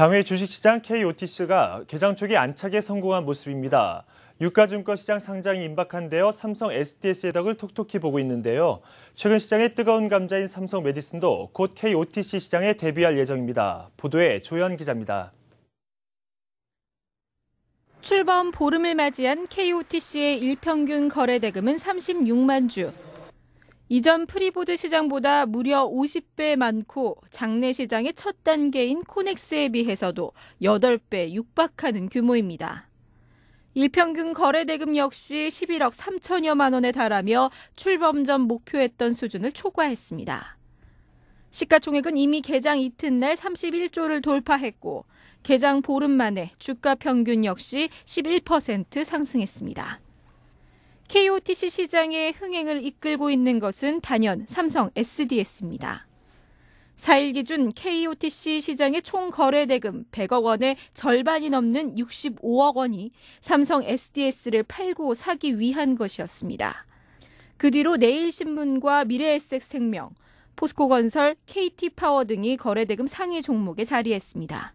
장외 주식시장 KOTC가 개장 초기 안착에 성공한 모습입니다. 유가증권 시장 상장이 임박한 데요 삼성 SDS의 덕을 톡톡히 보고 있는데요. 최근 시장의 뜨거운 감자인 삼성 메디슨도 곧 KOTC 시장에 데뷔할 예정입니다. 보도에 조현 기자입니다. 출범 보름을 맞이한 KOTC의 일평균 거래대금은 36만 주, 이전 프리보드 시장보다 무려 50배 많고 장내 시장의 첫 단계인 코넥스에 비해서도 8배 육박하는 규모입니다. 일평균 거래 대금 역시 11억 3천여만 원에 달하며 출범 전 목표했던 수준을 초과했습니다. 시가총액은 이미 개장 이튿날 31조를 돌파했고 개장 보름 만에 주가 평균 역시 11% 상승했습니다. KOTC 시장의 흥행을 이끌고 있는 것은 단연 삼성 SDS입니다. 4일 기준 KOTC 시장의 총 거래 대금 100억 원의 절반이 넘는 65억 원이 삼성 SDS를 팔고 사기 위한 것이었습니다. 그 뒤로 내일신문과 미래에셋생명, 포스코건설, KT파워 등이 거래 대금 상위 종목에 자리했습니다.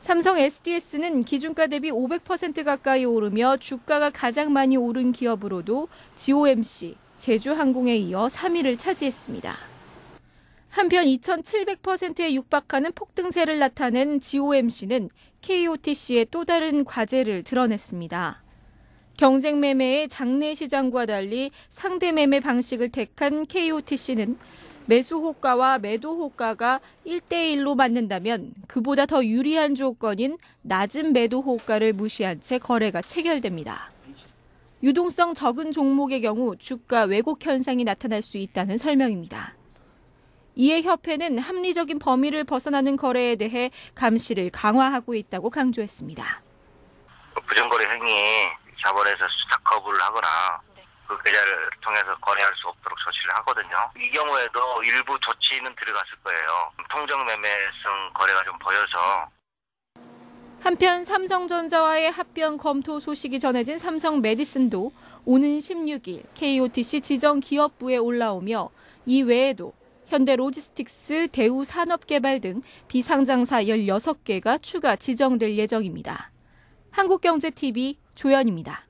삼성 SDS는 기준가 대비 500% 가까이 오르며 주가가 가장 많이 오른 기업으로도 GOMC, 제주항공에 이어 3위를 차지했습니다. 한편 2,700%에 육박하는 폭등세를 나타낸 GOMC는 KOTC의 또 다른 과제를 드러냈습니다. 경쟁 매매의 장내 시장과 달리 상대 매매 방식을 택한 KOTC는 매수 호가와 매도 호가가 1대1로 맞는다면 그보다 더 유리한 조건인 낮은 매도 호가를 무시한 채 거래가 체결됩니다. 유동성 적은 종목의 경우 주가 왜곡 현상이 나타날 수 있다는 설명입니다. 이에 협회는 합리적인 범위를 벗어나는 거래에 대해 감시를 강화하고 있다고 강조했습니다. 부정거래 행위 자본에서 스타커부를 하거나 그 계좌를 통해서 거래할 수 없도록 조치를 하거든요. 이 경우에도 일부 조치는 들어갔을 거예요. 통정 매매성 거래가 좀 보여서 한편 삼성전자와의 합병 검토 소식이 전해진 삼성 메디슨도 오는 16일 KOTC 지정 기업부에 올라오며 이 외에도 현대 로지스틱스, 대우 산업개발 등 비상장사 16개가 추가 지정될 예정입니다. 한국경제TV 조연입니다.